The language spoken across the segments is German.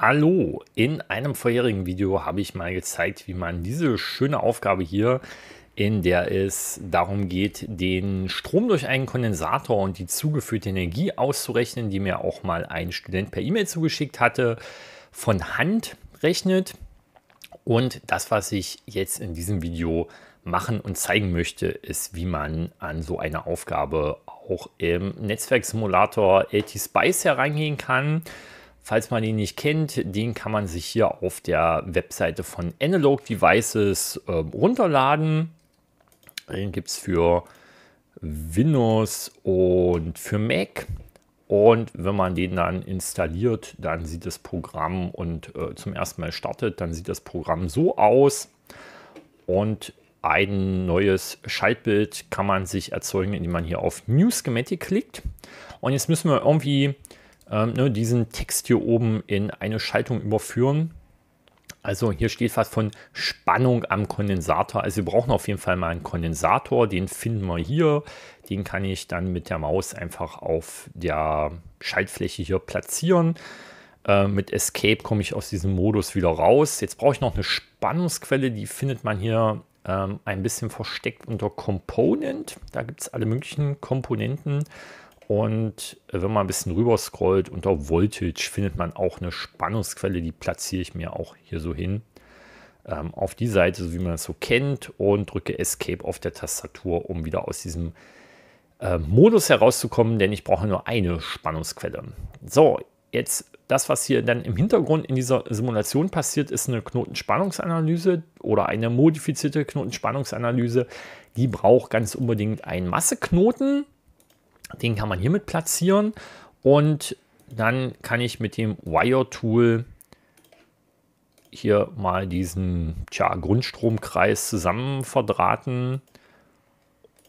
Hallo, in einem vorherigen Video habe ich mal gezeigt, wie man diese schöne Aufgabe hier, in der es darum geht, den Strom durch einen Kondensator und die zugeführte Energie auszurechnen, die mir auch mal ein Student per E-Mail zugeschickt hatte, von Hand rechnet. Und das, was ich jetzt in diesem Video machen und zeigen möchte, ist, wie man an so eine Aufgabe auch im Netzwerksimulator AT Spice herangehen kann. Falls man ihn nicht kennt, den kann man sich hier auf der Webseite von Analog Devices äh, runterladen. Den gibt es für Windows und für Mac. Und wenn man den dann installiert, dann sieht das Programm und äh, zum ersten Mal startet, dann sieht das Programm so aus. Und ein neues Schaltbild kann man sich erzeugen, indem man hier auf New Schematic klickt. Und jetzt müssen wir irgendwie ähm, ne, diesen Text hier oben in eine Schaltung überführen. Also hier steht fast von Spannung am Kondensator. Also wir brauchen auf jeden Fall mal einen Kondensator. Den finden wir hier. Den kann ich dann mit der Maus einfach auf der Schaltfläche hier platzieren. Äh, mit Escape komme ich aus diesem Modus wieder raus. Jetzt brauche ich noch eine Spannungsquelle. Die findet man hier ähm, ein bisschen versteckt unter Component. Da gibt es alle möglichen Komponenten. Und wenn man ein bisschen rüber scrollt, unter Voltage findet man auch eine Spannungsquelle, die platziere ich mir auch hier so hin ähm, auf die Seite, so wie man es so kennt, und drücke Escape auf der Tastatur, um wieder aus diesem äh, Modus herauszukommen, denn ich brauche nur eine Spannungsquelle. So, jetzt das, was hier dann im Hintergrund in dieser Simulation passiert, ist eine Knotenspannungsanalyse oder eine modifizierte Knotenspannungsanalyse. Die braucht ganz unbedingt einen Masseknoten den kann man hiermit platzieren und dann kann ich mit dem Wire-Tool hier mal diesen tja, Grundstromkreis zusammen verdrahten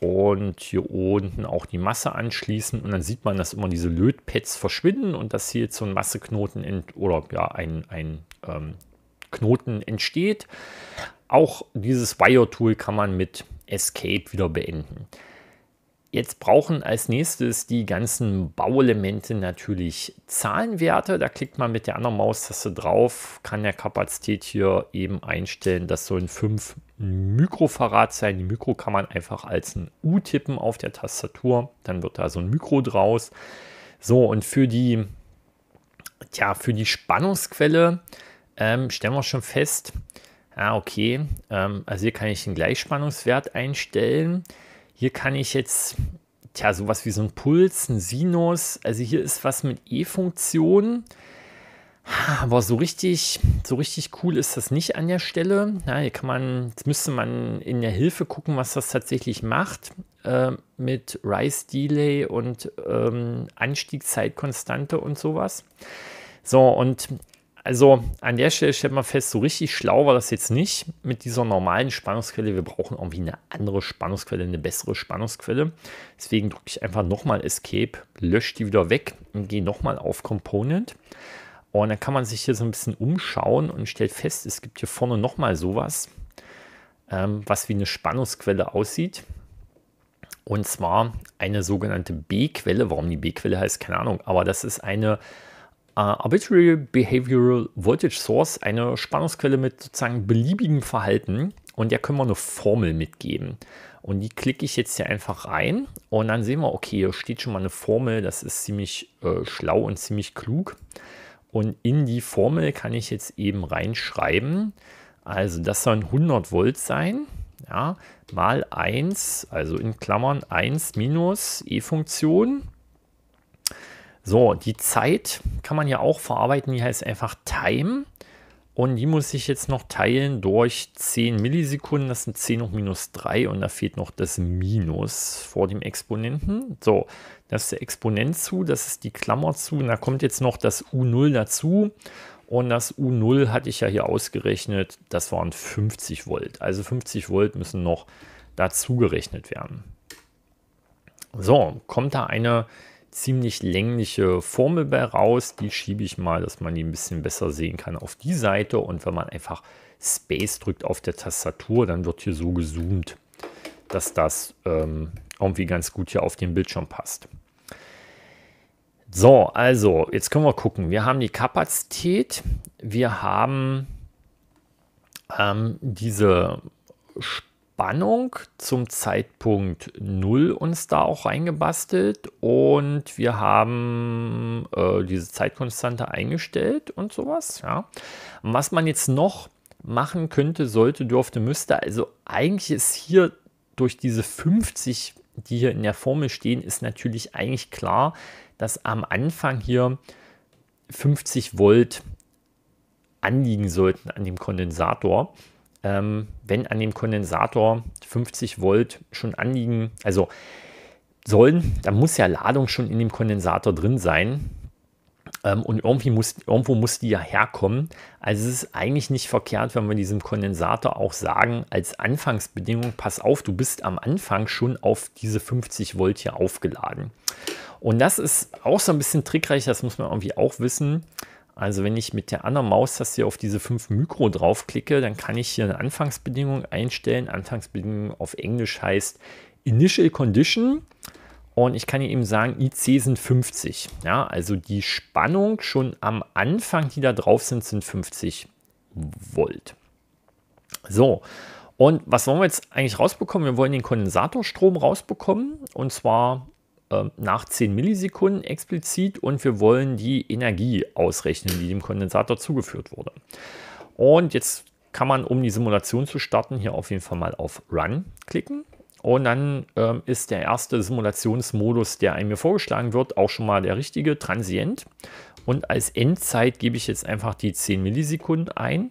und hier unten auch die Masse anschließen und dann sieht man, dass immer diese Lötpads verschwinden und dass hier jetzt so ein Masseknoten oder ja, ein, ein ähm, Knoten entsteht. Auch dieses Wire-Tool kann man mit Escape wieder beenden. Jetzt brauchen als nächstes die ganzen Bauelemente natürlich Zahlenwerte. Da klickt man mit der anderen Maustaste drauf, kann der Kapazität hier eben einstellen. Das sollen 5 Mikrofarad sein. Die Mikro kann man einfach als ein U tippen auf der Tastatur. Dann wird da so ein Mikro draus. So, und für die, tja, für die Spannungsquelle ähm, stellen wir schon fest, ah, okay, ähm, also hier kann ich den Gleichspannungswert einstellen. Hier kann ich jetzt, tja, sowas wie so ein Puls, ein Sinus, also hier ist was mit E-Funktion. Aber so richtig, so richtig cool ist das nicht an der Stelle. Na, hier kann man, jetzt müsste man in der Hilfe gucken, was das tatsächlich macht äh, mit Rise Delay und ähm, Anstiegszeitkonstante und sowas. So, und also an der Stelle stellt man fest, so richtig schlau war das jetzt nicht mit dieser normalen Spannungsquelle. Wir brauchen irgendwie eine andere Spannungsquelle, eine bessere Spannungsquelle. Deswegen drücke ich einfach nochmal Escape, lösche die wieder weg und gehe nochmal auf Component. Und dann kann man sich hier so ein bisschen umschauen und stellt fest, es gibt hier vorne nochmal sowas, ähm, was wie eine Spannungsquelle aussieht. Und zwar eine sogenannte B-Quelle. Warum die B-Quelle heißt, keine Ahnung. Aber das ist eine äh, Arbitrary Behavioral Voltage Source, eine Spannungsquelle mit sozusagen beliebigem Verhalten. Und der können wir eine Formel mitgeben. Und die klicke ich jetzt hier einfach rein. Und dann sehen wir, okay, hier steht schon mal eine Formel. Das ist ziemlich äh, schlau und ziemlich klug. Und in die Formel kann ich jetzt eben reinschreiben. Also das soll 100 Volt sein. Ja, mal 1, also in Klammern 1 minus E-Funktion so, die Zeit kann man ja auch verarbeiten. Die heißt einfach Time. Und die muss ich jetzt noch teilen durch 10 Millisekunden. Das sind 10 hoch minus 3 und da fehlt noch das Minus vor dem Exponenten. So, das ist der Exponent zu, das ist die Klammer zu und da kommt jetzt noch das U0 dazu. Und das U0 hatte ich ja hier ausgerechnet, das waren 50 Volt. Also 50 Volt müssen noch dazu gerechnet werden. So, kommt da eine ziemlich längliche Formel bei raus. Die schiebe ich mal, dass man die ein bisschen besser sehen kann auf die Seite. Und wenn man einfach Space drückt auf der Tastatur, dann wird hier so gezoomt, dass das ähm, irgendwie ganz gut hier auf den Bildschirm passt. So, also, jetzt können wir gucken. Wir haben die Kapazität, wir haben ähm, diese Sp Spannung zum Zeitpunkt 0 uns da auch reingebastelt und wir haben äh, diese Zeitkonstante eingestellt und sowas. Ja. Was man jetzt noch machen könnte, sollte, dürfte, müsste, also eigentlich ist hier durch diese 50, die hier in der Formel stehen, ist natürlich eigentlich klar, dass am Anfang hier 50 Volt anliegen sollten an dem Kondensator ähm, wenn an dem Kondensator 50 Volt schon anliegen, also sollen, dann muss ja Ladung schon in dem Kondensator drin sein. Ähm, und irgendwie muss, irgendwo muss die ja herkommen. Also es ist eigentlich nicht verkehrt, wenn wir diesem Kondensator auch sagen, als Anfangsbedingung, pass auf, du bist am Anfang schon auf diese 50 Volt hier aufgeladen. Und das ist auch so ein bisschen trickreich, das muss man irgendwie auch wissen. Also wenn ich mit der anderen Maustaste auf diese 5 Mikro draufklicke, dann kann ich hier eine Anfangsbedingung einstellen. Anfangsbedingung auf Englisch heißt Initial Condition. Und ich kann hier eben sagen, IC sind 50. Ja, also die Spannung schon am Anfang, die da drauf sind, sind 50 Volt. So, und was wollen wir jetzt eigentlich rausbekommen? Wir wollen den Kondensatorstrom rausbekommen. Und zwar ähm, nach 10 Millisekunden explizit und wir wollen die Energie ausrechnen, die dem Kondensator zugeführt wurde. Und jetzt kann man, um die Simulation zu starten, hier auf jeden Fall mal auf Run klicken. Und dann ähm, ist der erste Simulationsmodus, der einem mir vorgeschlagen wird, auch schon mal der richtige, transient. Und als Endzeit gebe ich jetzt einfach die 10 Millisekunden ein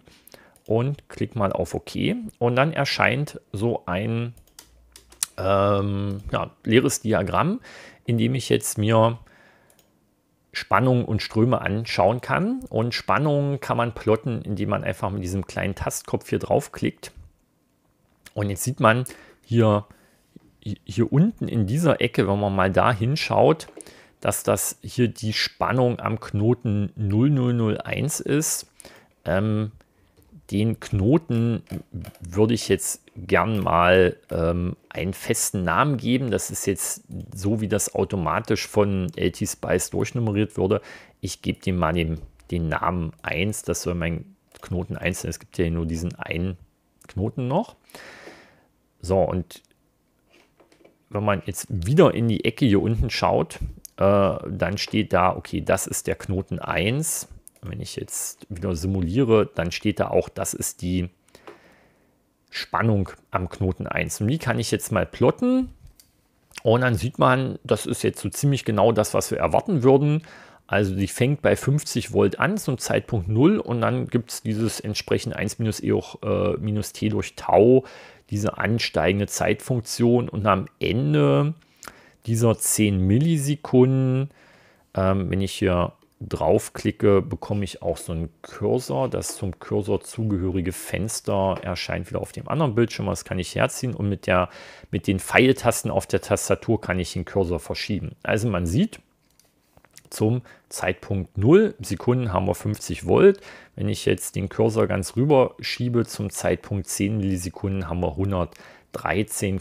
und klicke mal auf OK. Und dann erscheint so ein ähm, ja, leeres Diagramm, in dem ich jetzt mir Spannung und Ströme anschauen kann. Und Spannung kann man plotten, indem man einfach mit diesem kleinen Tastkopf hier draufklickt. Und jetzt sieht man hier, hier unten in dieser Ecke, wenn man mal da hinschaut, dass das hier die Spannung am Knoten 0001 ist. Ähm, den Knoten würde ich jetzt gern mal ähm, einen festen Namen geben. Das ist jetzt so, wie das automatisch von LT Spice durchnummeriert würde. Ich gebe dem mal den, den Namen 1. Das soll mein Knoten 1 sein. Es gibt ja nur diesen einen Knoten noch. So, und wenn man jetzt wieder in die Ecke hier unten schaut, äh, dann steht da, okay, das ist der Knoten 1 wenn ich jetzt wieder simuliere, dann steht da auch, das ist die Spannung am Knoten 1. Und die kann ich jetzt mal plotten. Und dann sieht man, das ist jetzt so ziemlich genau das, was wir erwarten würden. Also die fängt bei 50 Volt an zum Zeitpunkt 0 und dann gibt es dieses entsprechend 1 minus E hoch äh, minus T durch Tau, diese ansteigende Zeitfunktion und am Ende dieser 10 Millisekunden, ähm, wenn ich hier draufklicke, bekomme ich auch so einen Cursor. Das zum Cursor zugehörige Fenster erscheint wieder auf dem anderen Bildschirm. Das kann ich herziehen und mit, der, mit den Pfeiltasten auf der Tastatur kann ich den Cursor verschieben. Also man sieht, zum Zeitpunkt 0 Sekunden haben wir 50 Volt. Wenn ich jetzt den Cursor ganz rüber schiebe, zum Zeitpunkt 10 Millisekunden haben wir 100 Volt. 13,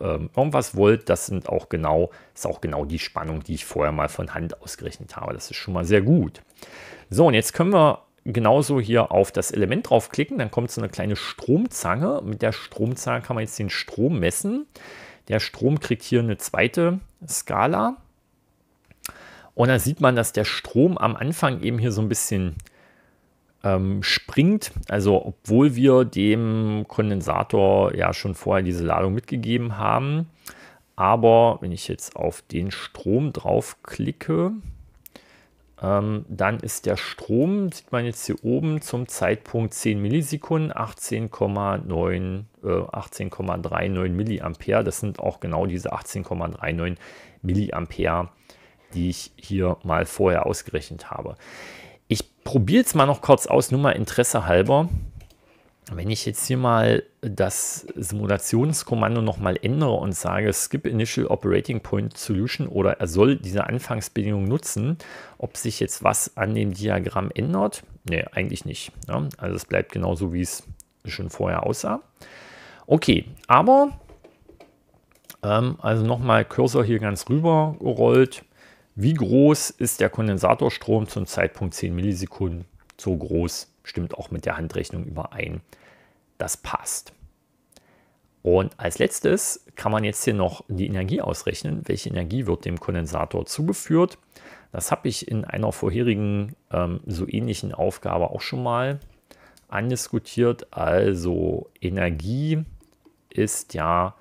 ähm, irgendwas Volt. Das sind auch genau, ist auch genau die Spannung, die ich vorher mal von Hand ausgerechnet habe. Das ist schon mal sehr gut. So, und jetzt können wir genauso hier auf das Element draufklicken. Dann kommt so eine kleine Stromzange. Mit der Stromzange kann man jetzt den Strom messen. Der Strom kriegt hier eine zweite Skala. Und da sieht man, dass der Strom am Anfang eben hier so ein bisschen ähm, springt. Also obwohl wir dem Kondensator ja schon vorher diese Ladung mitgegeben haben. Aber wenn ich jetzt auf den Strom draufklicke, ähm, dann ist der Strom, sieht man jetzt hier oben, zum Zeitpunkt 10 Millisekunden 18,9, äh, 18,39 Milliampere. Das sind auch genau diese 18,39 Milliampere, die ich hier mal vorher ausgerechnet habe. Ich probiere es mal noch kurz aus, nur mal Interesse halber. Wenn ich jetzt hier mal das Simulationskommando nochmal ändere und sage Skip Initial Operating Point Solution oder er soll diese Anfangsbedingung nutzen, ob sich jetzt was an dem Diagramm ändert? Ne, eigentlich nicht. Ja, ne? also es bleibt genauso, wie es schon vorher aussah. Okay, aber ähm, also nochmal Cursor hier ganz rüber gerollt wie groß ist der Kondensatorstrom zum Zeitpunkt 10 Millisekunden? So groß, stimmt auch mit der Handrechnung überein. Das passt. Und als letztes kann man jetzt hier noch die Energie ausrechnen. Welche Energie wird dem Kondensator zugeführt? Das habe ich in einer vorherigen ähm, so ähnlichen Aufgabe auch schon mal andiskutiert. Also Energie ist ja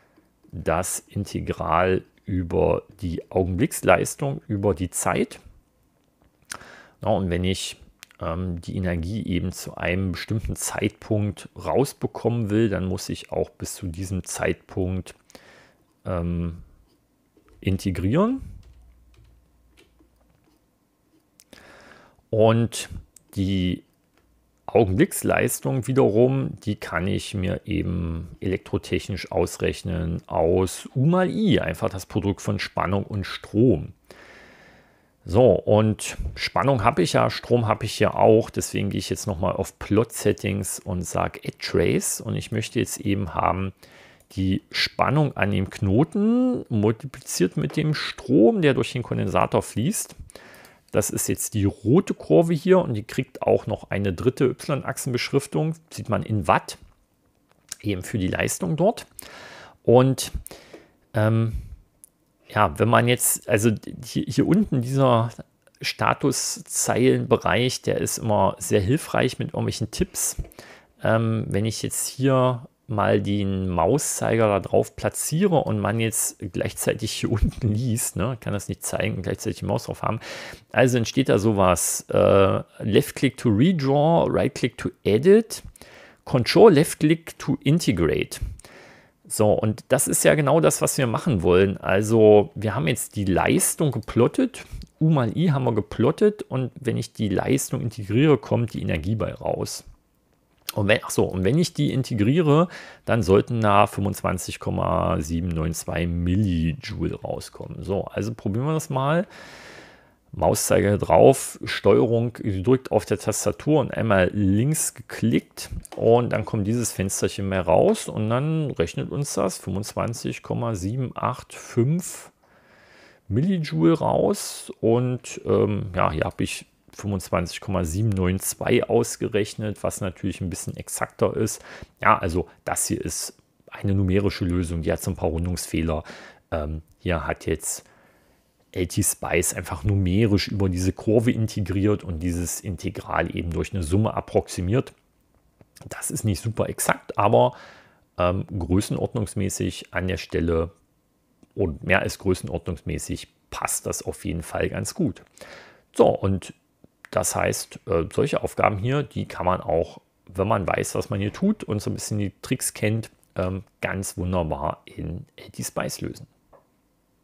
das Integral über die Augenblicksleistung, über die Zeit. Ja, und wenn ich ähm, die Energie eben zu einem bestimmten Zeitpunkt rausbekommen will, dann muss ich auch bis zu diesem Zeitpunkt ähm, integrieren. Und die Augenblicksleistung wiederum, die kann ich mir eben elektrotechnisch ausrechnen aus U mal I, einfach das Produkt von Spannung und Strom. So, und Spannung habe ich ja, Strom habe ich ja auch, deswegen gehe ich jetzt nochmal auf Plot-Settings und sage Add Trace und ich möchte jetzt eben haben die Spannung an dem Knoten multipliziert mit dem Strom, der durch den Kondensator fließt. Das ist jetzt die rote Kurve hier und die kriegt auch noch eine dritte Y-Achsenbeschriftung, sieht man in Watt, eben für die Leistung dort. Und ähm, ja, wenn man jetzt, also hier, hier unten dieser Statuszeilenbereich, der ist immer sehr hilfreich mit irgendwelchen Tipps. Ähm, wenn ich jetzt hier mal den Mauszeiger da drauf platziere und man jetzt gleichzeitig hier unten liest, ne, kann das nicht zeigen gleichzeitig die Maus drauf haben. Also entsteht da sowas, äh, Left-Click to Redraw, Right-Click to Edit, Control Left-Click to Integrate. So, und das ist ja genau das, was wir machen wollen. Also wir haben jetzt die Leistung geplottet, U mal I haben wir geplottet und wenn ich die Leistung integriere, kommt die Energie bei raus. Und wenn, ach so, und wenn ich die integriere, dann sollten da 25,792 Millijoule rauskommen. So, also probieren wir das mal. Mauszeiger drauf, Steuerung gedrückt auf der Tastatur und einmal links geklickt und dann kommt dieses Fensterchen mehr raus und dann rechnet uns das 25,785 Millijoule raus und ähm, ja, hier habe ich 25,792 ausgerechnet, was natürlich ein bisschen exakter ist. Ja, also das hier ist eine numerische Lösung, die hat so ein paar Rundungsfehler. Ähm, hier hat jetzt LT-Spice einfach numerisch über diese Kurve integriert und dieses Integral eben durch eine Summe approximiert. Das ist nicht super exakt, aber ähm, größenordnungsmäßig an der Stelle und mehr als größenordnungsmäßig passt das auf jeden Fall ganz gut. So, und das heißt, äh, solche Aufgaben hier, die kann man auch, wenn man weiß, was man hier tut und so ein bisschen die Tricks kennt, ähm, ganz wunderbar in LT Spice lösen.